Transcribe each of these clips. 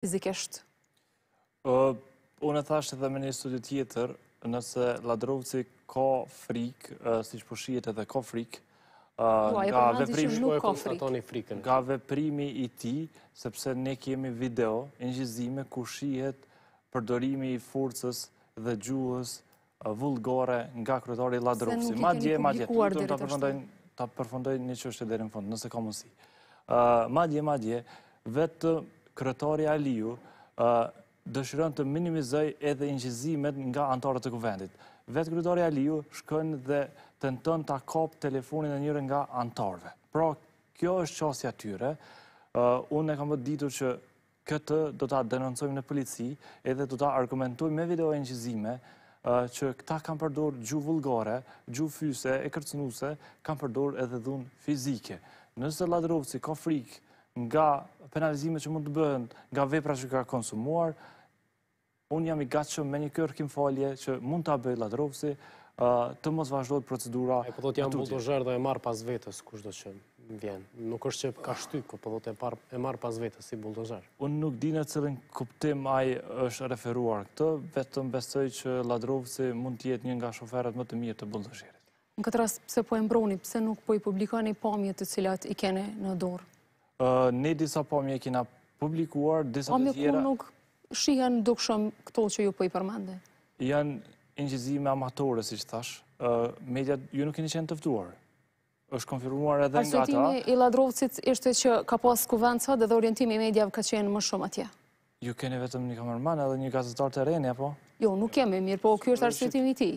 fizikisht? Unë e thashtë edhe me një studi tjetër, nëse Ladrovci ka frik, si që po shihet edhe ka frik, nga veprimi i ti, sepse ne kemi video e një gjizime ku shihet përdorimi i forcës dhe gjuhës vulgore nga kryetari Ladrovsi. Ma dje, ma dje, ta përfondojnë një qështë e dherën fundë, nëse ka mësi. Ma dje, ma dje, vetë kërëtori Aliu dëshërën të minimizoj edhe inqizimet nga antarët të kuvendit. Vetë kërëtori Aliu shkën dhe të në të akop telefonin e njërë nga antarëve. Pra, kjo është qasja tyre. Unë e kam bëtë ditu që këtë do të denoncojmë në polici edhe do të argumentojmë me video inqizime që këta kam përdur gju vulgare, gju fyse e kërcënuse, kam përdur edhe dhunë fizike. Nëse Ladrovci ka frikë nga penalizime që mund të bëhen, nga vepra që ka konsumuar, unë jam i gatshëm me një kërkim falje që mund të abëj ladrovësi, të mos vazhdojt procedura... E përdo po të jam buldozher dhe e marë pas vetës, kush do që vjenë. Nuk është që ka shtyko, po përdo të e marë pas vetës si buldozher. Unë nuk dine cilin kuptim aj është referuar këtë, vetëm besoj që ladrovësi mund të jetë një nga shoferet më të mirë të buldozherit. Në këtë ras, pëse po e mbroni, pëse nuk po i publikoni pamjet të cilat i kene në dorë? Ne disa po mje kina publikuar, disa të tjera... Ome ku nuk shihen dukshëm këto që ju po i përmande? Janë inqizime amatore, si që thash. Mediat ju nuk keni qenë tëftuar. është konfirmuar edhe nga ta. Pasë i ladrovësit ishte që ka pasë kuvenca dhe dhe orientimi i medjavë ka qenë më shumë atje. Ju keni vetëm një kamerman edhe një gazetar të rejnë, po? Jo, nuk kemi, mirë, po kjo është arsëtimi ti.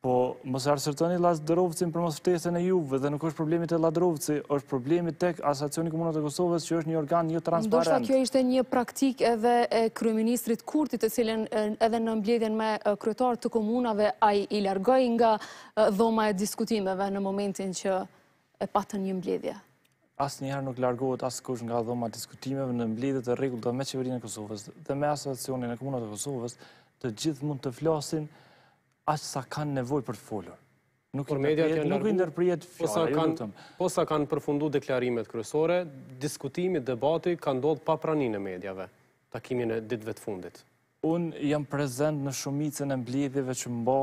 Po, mos e arsërtoni ladrovcin për mos fëtesën e juve dhe nuk është problemi te ladrovci, është problemi tek asociacioni Komunat të Kosovës që është një organ jo transparent. Ndoshta kjo ishte një praktik edhe e kryeministrit Kurti, të cilën edhe në mbledhjen me kryetar të komunave ai i largoi nga dhoma e diskutimeve në momentin që e patën një mbledhje. Asnjëherë nuk largohet askush nga dhoma e diskutimeve në mbledhje të rregullta me qeverinë e Kosovës dhe me e Komunat të Kosovës, të gjithë mund të flasin asë sa kanë nevoj për të folur. Nuk i nërprijet fjallë. Po sa kanë përfundu deklarimet kryesore, diskutimi, debati kanë dodhë pa pranin e medjave, takimin e ditëve të fundit. Unë jam prezent në shumicën e mblidhive që mba...